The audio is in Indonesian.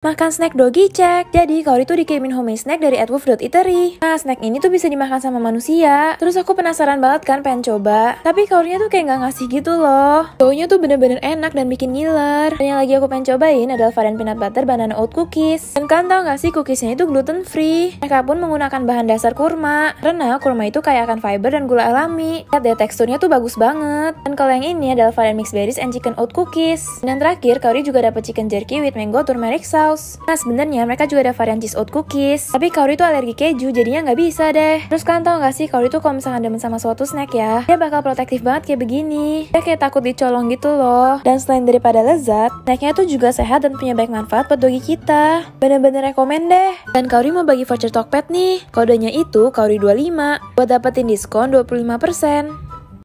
Makan snack doggy check. Jadi kalau itu dikirimin homemade snack dari Eatery. Nah, snack ini tuh bisa dimakan sama manusia. Terus aku penasaran banget kan pengen coba. Tapi kaurnya tuh kayak nggak ngasih gitu loh. Baunya tuh bener-bener enak dan bikin ngiler. Dan yang lagi aku pengen cobain adalah varian peanut butter banana oat cookies. Dan kan tau gak sih cookiesnya itu gluten free. Mereka pun menggunakan bahan dasar kurma. Karena kurma itu kayak akan fiber dan gula alami. Lihat deh teksturnya tuh bagus banget. Dan kalau yang ini adalah varian mixed berries and chicken oat cookies. Dan terakhir, Kaori juga dapat chicken jerky with mango turmeric sauce. Nah sebenarnya mereka juga ada varian cheese oat cookies. Tapi Kaori itu alergi keju jadinya nggak bisa deh. Terus kalian tau nggak sih Kaori itu kalau misalnya demen sama suatu snack ya, dia bakal protektif banget kayak begini. Dia kayak takut dicolong gitu loh. Dan selain daripada lezat, snacknya tuh juga sehat dan punya banyak manfaat buat dogi kita. Bener-bener rekomen deh. Dan Kaori mau bagi voucher Tokped nih. Kodenya itu Kaori25 buat dapetin diskon 25%.